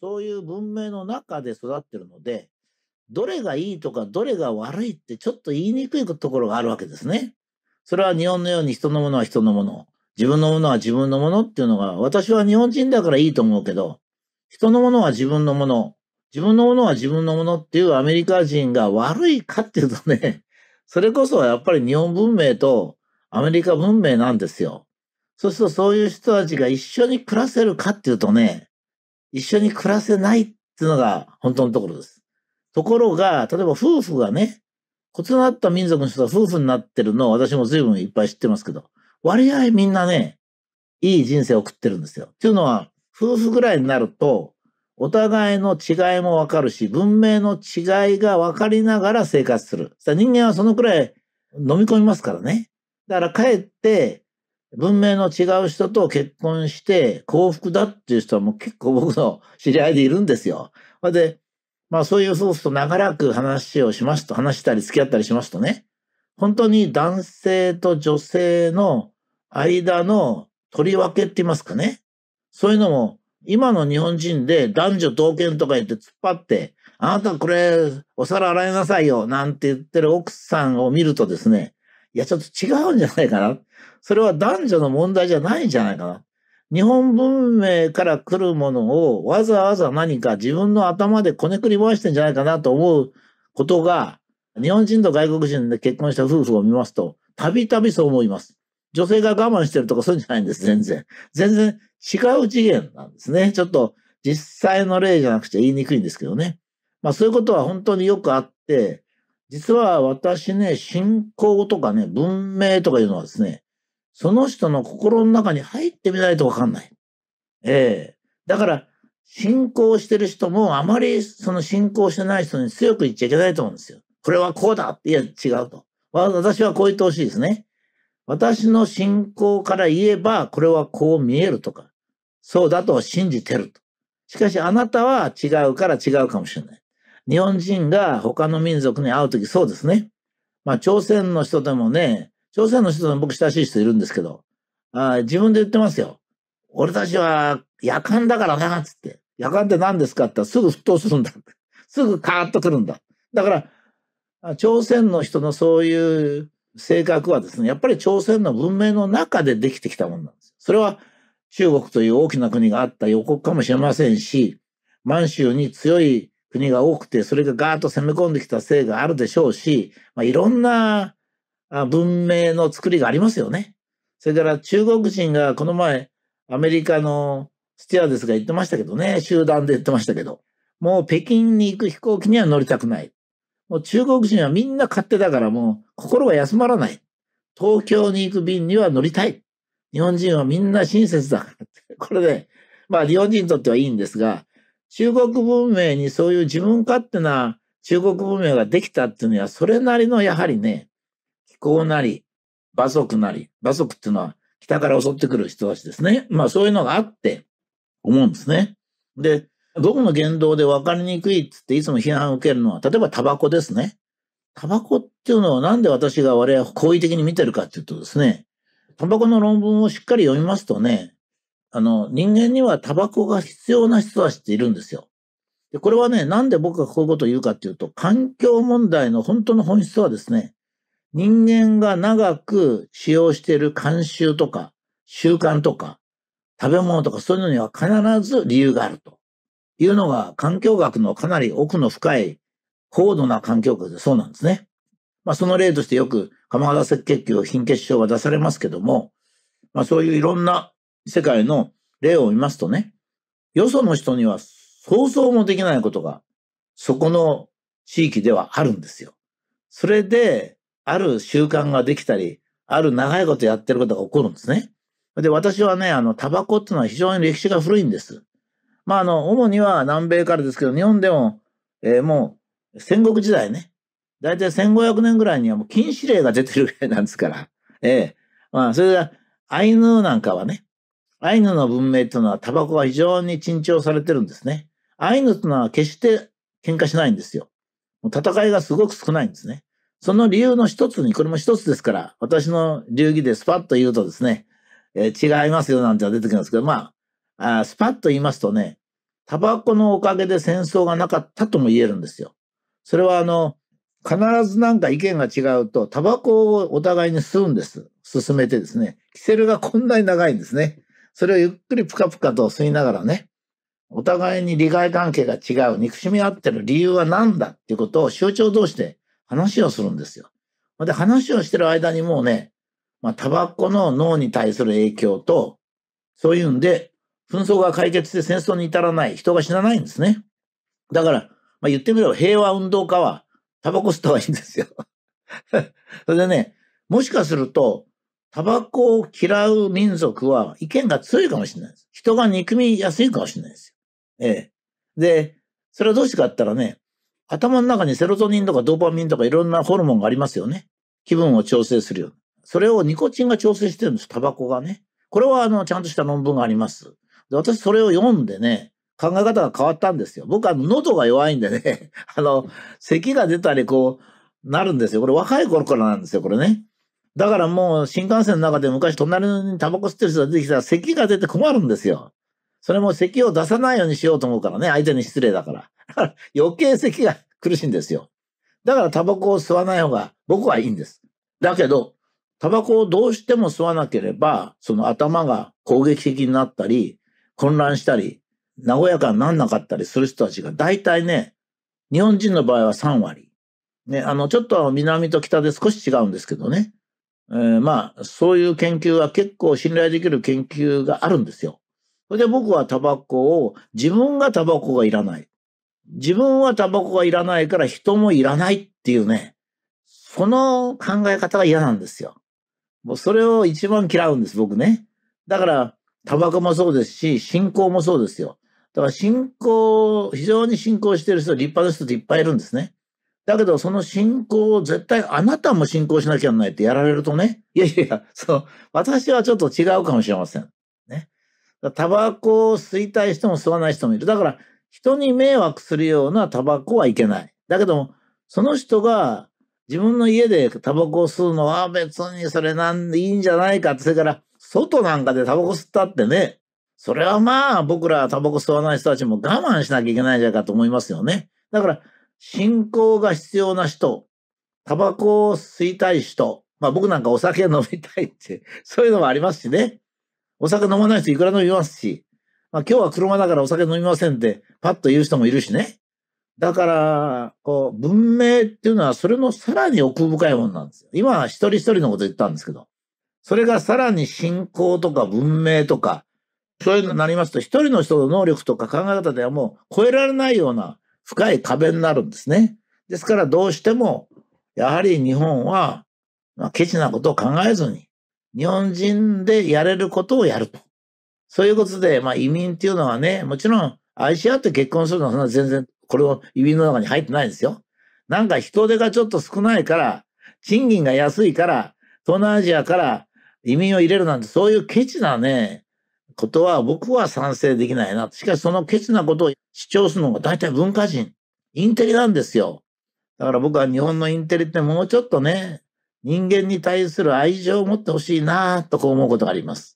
そういう文明の中で育ってるので、どれがいいとかどれが悪いってちょっと言いにくいところがあるわけですね。それは日本のように人のものは人のもの、自分のものは自分のものっていうのが、私は日本人だからいいと思うけど、人のものは自分のもの、自分のものは自分のものっていうアメリカ人が悪いかっていうとね、それこそやっぱり日本文明とアメリカ文明なんですよ。そうするとそういう人たちが一緒に暮らせるかっていうとね、一緒に暮らせないっていうのが本当のところです。ところが、例えば夫婦がね、異なった民族の人が夫婦になってるのを私も随分いっぱい知ってますけど、割合みんなね、いい人生を送ってるんですよ。っていうのは、夫婦ぐらいになると、お互いの違いもわかるし、文明の違いがわかりながら生活する。人間はそのくらい飲み込みますからね。だからかえって、文明の違う人と結婚して幸福だっていう人はもう結構僕の知り合いでいるんですよ。で、まあそういう夫婦と長らく話をしますと、話したり付き合ったりしますとね、本当に男性と女性の間の取り分けって言いますかね。そういうのも今の日本人で男女同権とか言って突っ張って、あなたこれお皿洗いなさいよなんて言ってる奥さんを見るとですね、いや、ちょっと違うんじゃないかな。それは男女の問題じゃないんじゃないかな。日本文明から来るものをわざわざ何か自分の頭でこねくり回してんじゃないかなと思うことが、日本人と外国人で結婚した夫婦を見ますと、たびたびそう思います。女性が我慢してるとかそういうんじゃないんです、全然。全然違う次元なんですね。ちょっと実際の例じゃなくちゃ言いにくいんですけどね。まあそういうことは本当によくあって、実は私ね、信仰とかね、文明とかいうのはですね、その人の心の中に入ってみないとわかんない。ええだから、信仰してる人もあまりその信仰してない人に強く言っちゃいけないと思うんですよ。これはこうだって、いや違うと。私はこう言ってほしいですね。私の信仰から言えば、これはこう見えるとか、そうだと信じてると。しかしあなたは違うから違うかもしれない。日本人が他の民族に会うときそうですね。まあ、朝鮮の人でもね、朝鮮の人でも僕親しい人いるんですけど、あ自分で言ってますよ。俺たちは夜間だからな、つって。夜間って何ですかってすぐ沸騰するんだ。すぐカーッとくるんだ。だから、朝鮮の人のそういう性格はですね、やっぱり朝鮮の文明の中でできてきたものなんです。それは中国という大きな国があった予告かもしれませんし、満州に強い国が多くて、それがガーッと攻め込んできたせいがあるでしょうし、まあ、いろんな文明の作りがありますよね。それから中国人がこの前、アメリカのスティアですが言ってましたけどね、集団で言ってましたけど、もう北京に行く飛行機には乗りたくない。もう中国人はみんな勝手だからもう心が休まらない。東京に行く便には乗りたい。日本人はみんな親切だからって。これで、ね、まあ日本人にとってはいいんですが、中国文明にそういう自分勝手な中国文明ができたっていうのは、それなりのやはりね、気候なり、馬足なり、馬足っていうのは北から襲ってくる人たちですね。まあそういうのがあって思うんですね。で、僕の言動で分かりにくいっつっていつも批判を受けるのは、例えばタバコですね。タバコっていうのをなんで私が我々好意的に見てるかっていうとですね、タバコの論文をしっかり読みますとね、あの、人間にはタバコが必要な人は知っているんですよ。で、これはね、なんで僕がこういうことを言うかっていうと、環境問題の本当の本質はですね、人間が長く使用している慣習とか、習慣とか、食べ物とかそういうのには必ず理由があるというのが環境学のかなり奥の深い高度な環境学でそうなんですね。まあその例としてよく鎌ヶ赤血球貧血症が出されますけども、まあそういういろんな世界の例を見ますとね、よその人には想像もできないことが、そこの地域ではあるんですよ。それで、ある習慣ができたり、ある長いことやってることが起こるんですね。で、私はね、あの、タバコっていうのは非常に歴史が古いんです。まあ、あの、主には南米からですけど、日本でも、えー、もう、戦国時代ね。だいたい1500年ぐらいにはもう禁止令が出てるぐらいなんですから。ええー、まあ、それで、アイヌなんかはね、アイヌの文明というのはタバコは非常に珍重されてるんですね。アイヌというのは決して喧嘩しないんですよ。戦いがすごく少ないんですね。その理由の一つに、これも一つですから、私の流儀でスパッと言うとですね、えー、違いますよなんては出てきますけど、まあ、あスパッと言いますとね、タバコのおかげで戦争がなかったとも言えるんですよ。それはあの、必ずなんか意見が違うと、タバコをお互いに吸うんです。進めてですね。キセルがこんなに長いんですね。それをゆっくりぷかぷかと吸いながらね、お互いに利害関係が違う、憎しみ合ってる理由は何だっていうことを象徴同士で話をするんですよ。で、話をしてる間にもうね、まあ、タバコの脳に対する影響と、そういうんで、紛争が解決して戦争に至らない、人が死なないんですね。だから、まあ、言ってみれば平和運動家は、タバコ吸った方がいいんですよ。それでね、もしかすると、タバコを嫌う民族は意見が強いかもしれないです。人が憎みやすいかもしれないですよ。ええ。で、それはどうしてかって言ったらね、頭の中にセロトニンとかドーパミンとかいろんなホルモンがありますよね。気分を調整するよそれをニコチンが調整してるんです、タバコがね。これはあの、ちゃんとした論文があります。で、私それを読んでね、考え方が変わったんですよ。僕は喉が弱いんでね、あの、咳が出たりこう、なるんですよ。これ若い頃からなんですよ、これね。だからもう新幹線の中で昔隣にタバコ吸ってる人が出てきたら咳が出て困るんですよ。それも咳を出さないようにしようと思うからね、相手に失礼だから。余計咳が苦しいんですよ。だからタバコを吸わない方が僕はいいんです。だけど、タバコをどうしても吸わなければ、その頭が攻撃的になったり、混乱したり、和やかになんなかったりする人たちが大体ね、日本人の場合は3割。ね、あの、ちょっと南と北で少し違うんですけどね。えー、まあ、そういう研究は結構信頼できる研究があるんですよ。それで僕はタバコを、自分がタバコがいらない。自分はタバコがいらないから人もいらないっていうね、その考え方が嫌なんですよ。もうそれを一番嫌うんです、僕ね。だから、タバコもそうですし、信仰もそうですよ。だから信仰、非常に信仰してる人、立派な人っていっぱいいるんですね。だけど、その信仰を絶対あなたも信仰しなきゃなけないってやられるとね、いやいやいや、そう、私はちょっと違うかもしれません。ね。タバコを吸いたい人も吸わない人もいる。だから、人に迷惑するようなタバコはいけない。だけども、その人が自分の家でタバコを吸うのは別にそれなんでいいんじゃないかって、それから、外なんかでタバコ吸ったってね、それはまあ僕らタバコ吸わない人たちも我慢しなきゃいけないんじゃないかと思いますよね。だから、信仰が必要な人、タバコを吸いたい人、まあ僕なんかお酒飲みたいって、そういうのもありますしね。お酒飲まない人いくら飲みますし、まあ今日は車だからお酒飲みませんって、パッと言う人もいるしね。だから、こう、文明っていうのはそれのさらに奥深いものなんですよ。今は一人一人のこと言ったんですけど、それがさらに信仰とか文明とか、そういうのになりますと、一人の人の能力とか考え方ではもう超えられないような深い壁になるんですね。ですからどうしても、やはり日本は、まあ、ケチなことを考えずに、日本人でやれることをやると。そういうことで、まあ移民っていうのはね、もちろん愛し合って結婚するのは全然、これを移民の中に入ってないですよ。なんか人手がちょっと少ないから、賃金が安いから、東南アジアから移民を入れるなんて、そういうケチなね、ことは僕は賛成できないな。しかしそのケチなことを主張するのが大体文化人、インテリなんですよ。だから僕は日本のインテリってもうちょっとね、人間に対する愛情を持ってほしいなとこう思うことがあります。